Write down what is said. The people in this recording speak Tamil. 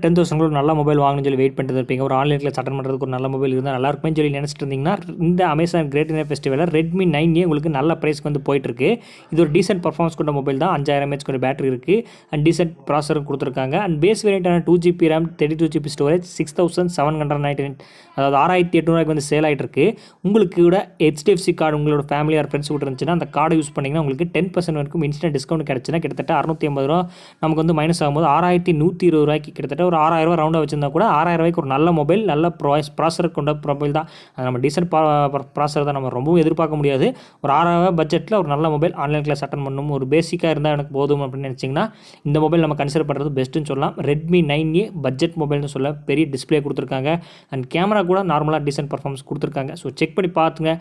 டென் தௌசண்ட் கூட நல்லா மொபைல் வாங்கணும்னு சொல்லி வெயிட் பண்ணிட்டு இருப்பீங்க ஒரு ஆன்லைனில் சட்டன் பண்ணுறதுக்கு ஒரு நல்ல மொபைல் இருந்தால் நல்லா இருக்கும்னு சொல்லி நினச்சிட்டு இருந்தீங்கன்னா இந்த அமேசான் கிரேட் இந்தியா ஃபெஸ்டிவலில் ரெட்மி நைன் உங்களுக்கு நல்ல ப்ரைஸ்க்கு வந்து போயிட்டுருக்கு இது ஒரு டீசென்ட் பர்ஃபார்மன்ஸ் கொண்ட மொபைல் தான் அஞ்சாயிரம் எம்ஹெச் கொண்ட பேட்டரி இருக்குது அண்ட் டீசென்ட் ப்ராசரும் கொடுத்துருக்காங்க அண்ட் பேஸ் வேரியண்டான two GB RAM thirty two GB storage six thousand seven hundred ninety nine அதாவது ஆறாயிரத்தி எட்நூறுக்கு வந்து சேல் ஆகிட்டு இருக்கு உங்களுக்கு கூட ஹெச்டிஎஃப்சி கார்டு உங்களோட ஃபேமிலி ஆர் ஃப்ரெண்ட்ஸ் கூட இருந்துச்சுன்னா அந்த கார்டை யூஸ் பண்ணிங்கன்னா உங்களுக்கு டென் பர்சன்ட் வரைக்கும் இன்ஸ்டன்ட் டிஸ்கவுண்ட் கிடச்சுன்னா கிட்டத்தட்ட அறுநூத்தி ஐம்பது ரூபா நமக்கு வந்து மைனஸ் ஆகும்போது ஆறாயிரத்தி நூற்றி இருபது ரூபாய்க்கு கிட்டத்தட்ட கிட்டத்தட்ட ஒரு ஆறாயிரரூவா ரவுண்டாக வச்சிருந்தா கூட ஆறாயிரரூவாய்க்கு ஒரு நல்ல மொபைல் நல்ல ப்ராய்ஸ் ப்ராசர் கொண்ட மொபைல் தான் நம்ம டீசன்ட் ப்ராசர் தான் நம்ம ரொம்பவும் எதிர்பார்க்க முடியாது ஒரு ஆறாயிரரூவா பட்ஜெட்டில் ஒரு நல்ல மொபைல் ஆன்லைன் கிளாஸ் அட்டன் பண்ணணும் ஒரு பேசிக்காக இருந்தால் எனக்கு போதும் அப்படின்னு நினச்சிங்கன்னா இந்த மொபைல் நம்ம கன்சிடர் பண்ணுறது பெஸ்ட்டுன்னு சொல்லலாம் ரெட்மி நைன் ஏ பட்ஜெட் மொபைல்னு சொல்ல பெரிய டிஸ்பிளே கொடுத்துருக்காங்க அண்ட் கேமரா கூட நார்மலாக டீசன்ட் பர்ஃபார்மன்ஸ் கொடுத்துருக்காங்க ஸோ செக் பண்ணி பார்த்துங்க